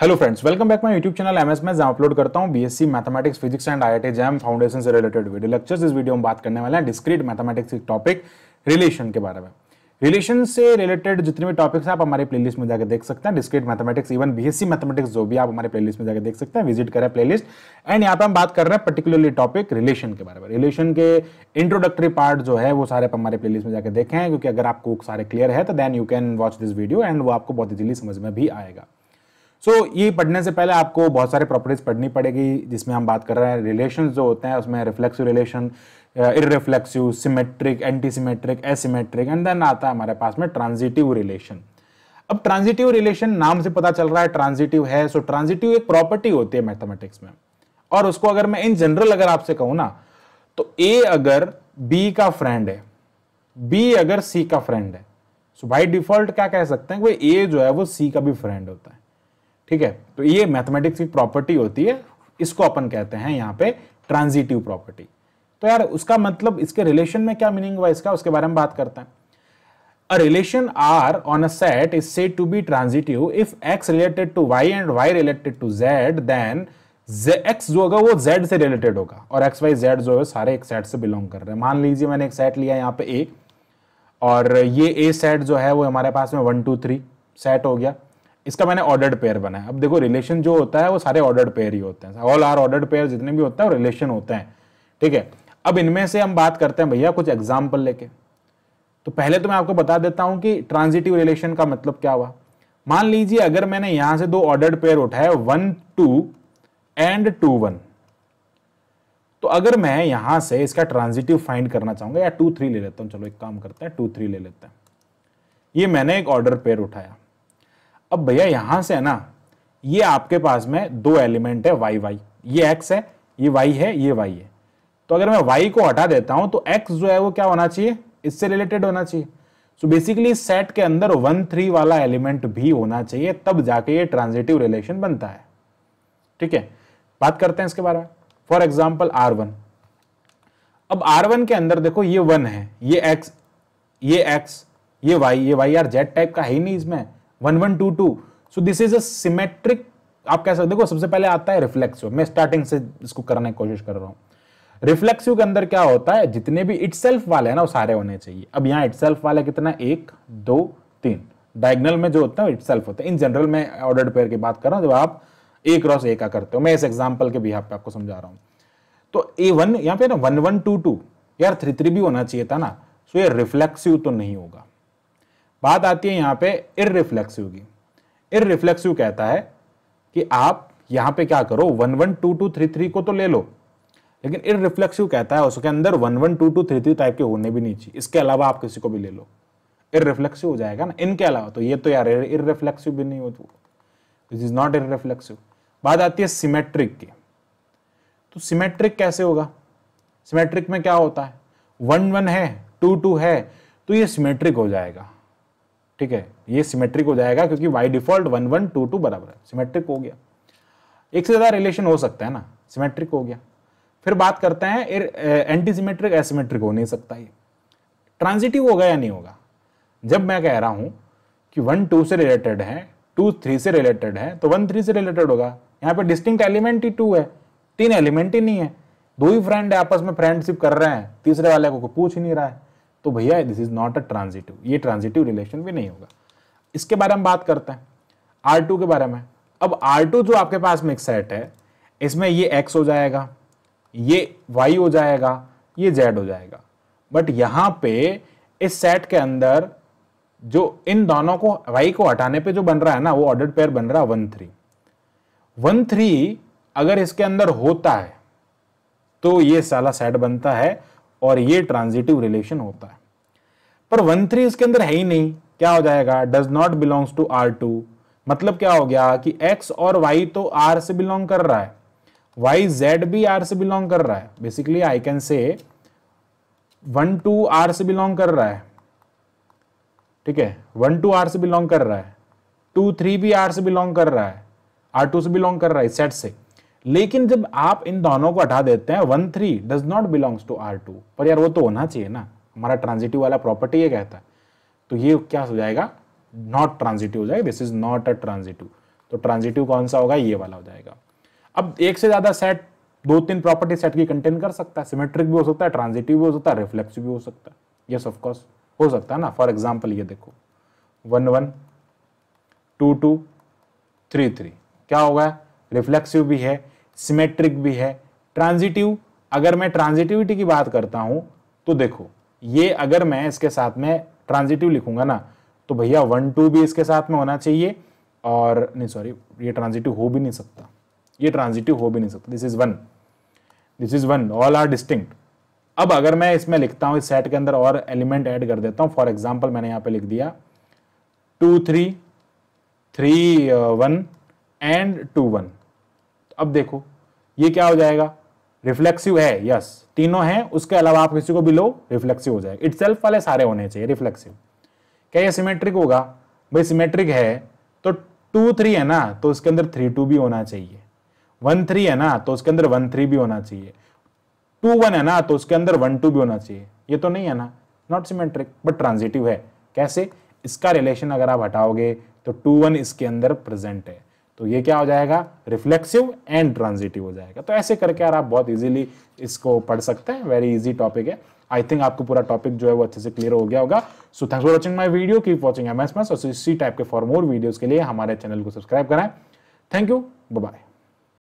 hello friends welcome back my YouTube channel M S मैं जहाँ upload करता हूँ BSc mathematics physics and IIT JAM foundation से related video lectures इस video में बात करने वाले हैं डिस्क्रीट मैथमेटिक्स एक टॉपिक रिलेशन के बारे में रिलेशन से रिलेटेड जितने भी टॉपिक्स हैं आप हमारे प्ले में जाकर देख सकते हैं discrete mathematics even BSc mathematics जो भी आप हमारे प्ले में जाकर देख सकते हैं विजिट करें लिस्ट एंड यहाँ पर हम बात कर रहे हैं पर्टिकुलरली टॉपिक रिलेशन के बारे में रिलेशन के इंट्रोडक्टरी पार्ट जो है वो सारे आप हमारे प्ले में जाकर देखें क्योंकि अगर आपको सारे क्लियर है तो then you can watch this video and वो आपको बहुत इजिली समझ में भी आएगा सो so, ये पढ़ने से पहले आपको बहुत सारे प्रॉपर्टीज़ पढ़नी पड़ेगी जिसमें हम बात कर रहे हैं रिलेशन जो होते हैं उसमें reflexive relation irreflexive symmetric anti symmetric asymmetric and then आता है हमारे पास में ट्रांजिटिव रिलेशन अब ट्रांजिटिव रिलेशन नाम से पता चल रहा है ट्रांजिटिव है सो so ट्रांजिटिव एक प्रॉपर्टी होती है मैथमेटिक्स में और उसको अगर मैं इन जनरल अगर आपसे कहूँ ना तो ए अगर बी का फ्रेंड है बी अगर सी का फ्रेंड है सो बाई डिफॉल्ट क्या कह सकते हैं कि ए जो है वो सी का भी फ्रेंड होता है ठीक है तो ये मैथमेटिक्स की प्रॉपर्टी होती है इसको अपन कहते हैं यहाँ पे ट्रांजिटिव प्रॉपर्टी तो यार उसका मतलब इसके रिलेशन में क्या मीनिंग हुआ इसका उसके बारे में बात करते हैं a relation R on a set is said to be transitive if X related to Y and Y related to Z then X जो होगा वो जेड से रिलेटेड होगा और एक्स वाई जेड जो है सारे एक सेट से बिलोंग कर रहे हैं मान लीजिए मैंने एक सेट लिया यहाँ पे ए और ये ए सेट जो है वो हमारे पास में वन टू थ्री सेट हो गया इसका मैंने ऑर्डर्ड पेयर बनाया अब देखो रिलेशन जो होता है वो सारे ऑर्डर्ड पेयर ही होते हैं ऑल आर ऑर्डर्ड पेयर जितने भी होते हैं रिलेशन होते हैं ठीक है अब इनमें से हम बात करते हैं भैया कुछ एग्जाम्पल लेके तो पहले तो मैं आपको बता देता हूँ कि ट्रांजिटिव रिलेशन का मतलब क्या हुआ मान लीजिए अगर मैंने यहां से दो ऑर्डर्ड पेयर उठाए one two and two one तो अगर मैं यहां से इसका ट्रांजिटिव फाइंड करना चाहूंगा या टू थ्री ले लेता हूँ चलो एक काम करते हैं टू थ्री ले लेते हैं ये मैंने एक ऑर्डर पेयर उठाया अब भैया यहां से है ना ये आपके पास में दो एलिमेंट है वाई वाई ये एक्स है ये वाई है ये वाई है तो अगर मैं वाई को हटा देता हूं तो एक्स जो है वो क्या होना चाहिए इससे रिलेटेड होना चाहिए सो बेसिकली सेट के अंदर वन थ्री वाला एलिमेंट भी होना चाहिए तब जाके ये ट्रांजिटिव रिलेशन बनता है ठीक है बात करते हैं इसके बारे में फॉर एग्जाम्पल आर वन अब आर वन के अंदर देखो ये वन है ये एक्स ये एक्स ये वाई ये वाई यार जेड टाइप का है ही नहीं इसमें two so this is a symmetric आप कह सकते हो सबसे पहले आता है रिफ्लेक्सिव मैं स्टार्टिंग से इसको करने की कोशिश कर रहा हूँ रिफ्लेक्सिव के अंदर क्या होता है जितने भी इट वाले हैं ना वो सारे होने चाहिए अब यहाँ इट वाला कितना एक दो तीन डायगनल में जो होता है इट होता है इन जनरल मैं ऑर्डर पेयर की बात कर रहा हूँ जब आप ए क्रॉस ए का करते हो मैं इस एग्जाम्पल के बिहार पे आपको समझा रहा हूँ तो ए वन यहाँ पे ना वन वन टू टू यार थ्री थ्री भी होना चाहिए था ना सो ये रिफ्लेक्सिव तो नहीं होगा बात आती है यहां पे इरिफ्लेक्सिव की इरिफ्लेक्सिव कहता है कि आप यहां पे क्या करो one one two two three three को तो ले लो लेकिन इरिफ्लेक्सिव कहता है उसके अंदर one one two two three three type के होने भी नहीं चाहिए इसके अलावा आप किसी को भी ले लो इरिफ्लेक्सिव हो जाएगा ना इनके अलावा तो ये तो यार इरिफ्लेक्सिव भी नहीं हो दिस इज नॉट इरिफ्लेक्सिव बात आती है सिमेट्रिक की तो सिमेट्रिक कैसे होगा सिमेट्रिक में क्या होता है वन वन है टू टू है तो ये सिमेट्रिक हो जाएगा ठीक है ये सिमेट्रिक हो जाएगा क्योंकि by default one one two two बराबर है सिमेट्रिक हो गया एक से ज़्यादा रिलेशन हो सकता है ना सिमेट्रिक हो गया फिर बात करते हैं एंटी सिमेट्रिक एसिमेट्रिक हो नहीं सकता ये ट्रांजिटिव होगा या नहीं होगा जब मैं कह रहा हूं कि वन टू से रिलेटेड है टू थ्री से रिलेटेड है तो वन थ्री से रिलेटेड होगा यहाँ पे डिस्टिंक्ट एलिमेंट ही टू है तीन एलिमेंट ही नहीं है दो ही फ्रेंड है आपस में फ्रेंडशिप कर रहे हैं तीसरे वाले को पूछ ही नहीं रहा है तो भैया this is not a transitive ये ट्रांजिटिव रिलेशन भी नहीं होगा इसके बारे में बात करते हैं आर के बारे में अब आर जो आपके पास मिक्स सेट है इसमें ये एक्स हो जाएगा ये वाई हो जाएगा ये जेड हो जाएगा बट यहाँ पे इस सेट के अंदर जो इन दोनों को वाई को हटाने पे जो बन रहा है ना वो ऑर्डर पेयर बन रहा है वन थ्री वन थ्री अगर इसके अंदर होता है तो ये साला सेट बनता है और ये ट्रांजिटिव रिलेशन होता है पर वन थ्री इसके अंदर है ही नहीं क्या हो जाएगा does not belongs to R two मतलब क्या हो गया कि एक्स और वाई तो आर से बिलोंग कर रहा है वाई जेड भी आर से बिलोंग कर रहा है basically I can say one two R से बिलोंग कर रहा है ठीक है वन टू आर से बिलोंग कर रहा है टू थ्री भी आर से बिलोंग कर रहा है आर टू से बिलोंग कर रहा है सेट से लेकिन जब आप इन दोनों को हटा देते हैं one three does not belongs to R two पर यार वो तो होना चाहिए ना हमारा ट्रांजिटिव वाला प्रॉपर्टी ये कहता है तो ये क्या हो जाएगा नॉट ट्रांजिटिव हो जाएगा this is not a transitive तो ट्रांजिटिव कौन सा होगा ये वाला हो जाएगा अब एक से ज़्यादा सेट दो तीन प्रॉपर्टी सेट की कंटेन कर सकता है सिमेट्रिक भी हो सकता है ट्रांजिटिव भी हो सकता है रिफ्लेक्सिव भी हो सकता है यस ऑफकोर्स हो सकता है ना फॉर एग्जाम्पल ये देखो one one two two three three क्या होगा रिफ्लेक्सिव भी है सिमेट्रिक भी है ट्रांजिटिव अगर मैं ट्रांजिटिविटी की बात करता हूं तो देखो ये अगर मैं इसके साथ में ट्रांजिटिव लिखूंगा ना तो भैया वन टू भी इसके साथ में होना चाहिए और नहीं सॉरी ये ट्रांजिटिव हो भी नहीं सकता ये ट्रांजिटिव हो भी नहीं सकता this is one this is one all are distinct अब अगर मैं इसमें लिखता हूँ इस सेट के अंदर और एलिमेंट ऐड कर देता हूँ फॉर एग्जाम्पल मैंने यहाँ पे लिख दिया two three three one and two one अब देखो ये क्या हो जाएगा रिफ्लेक्सिव है यस तीनों हैं उसके अलावा आप किसी को भी लो रिफ्लेक्सिव हो जाएगा इट वाले सारे होने चाहिए रिफ्लेक्सिव क्या ये सिमेट्रिक होगा भाई सिमेट्रिक है तो टू थ्री है ना तो उसके अंदर थ्री टू भी होना चाहिए वन थ्री है ना तो उसके अंदर वन थ्री भी होना चाहिए टू वन है ना तो उसके अंदर वन टू भी होना चाहिए ये तो नहीं है ना नॉट सिमेट्रिक बट ट्रांजिटिव है कैसे इसका रिलेशन अगर आप हटाओगे तो टू वन इसके अंदर प्रेजेंट है तो ये क्या हो जाएगा रिफ्लेक्सिव एंड ट्रांजिटिव हो जाएगा तो ऐसे करके यार आप बहुत इजीली इसको पढ़ सकते हैं वेरी इजी टॉपिक है आई थिंक आपको पूरा टॉपिक जो है वो अच्छे से क्लियर हो गया होगा so thanks for watching my video keep watching M S और इसी टाइप के फॉर मोर वीडियोज के लिए हमारे चैनल को सब्सक्राइब कराएं थैंक यू बाय